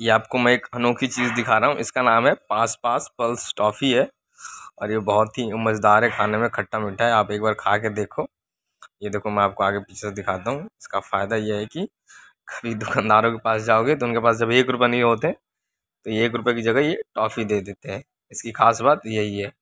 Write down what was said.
ये आपको मैं एक अनोखी चीज़ दिखा रहा हूँ इसका नाम है पास पास पल्स टॉफ़ी है और ये बहुत ही मज़ेदार है खाने में खट्टा मीठा है आप एक बार खा के देखो ये देखो मैं आपको आगे पीछे से दिखाता हूँ इसका फ़ायदा ये है कि कभी दुकानदारों के पास जाओगे तो उनके पास जब एक रुपये नहीं होते तो एक रुपये की जगह ये टॉफ़ी दे देते हैं इसकी खास बात यही है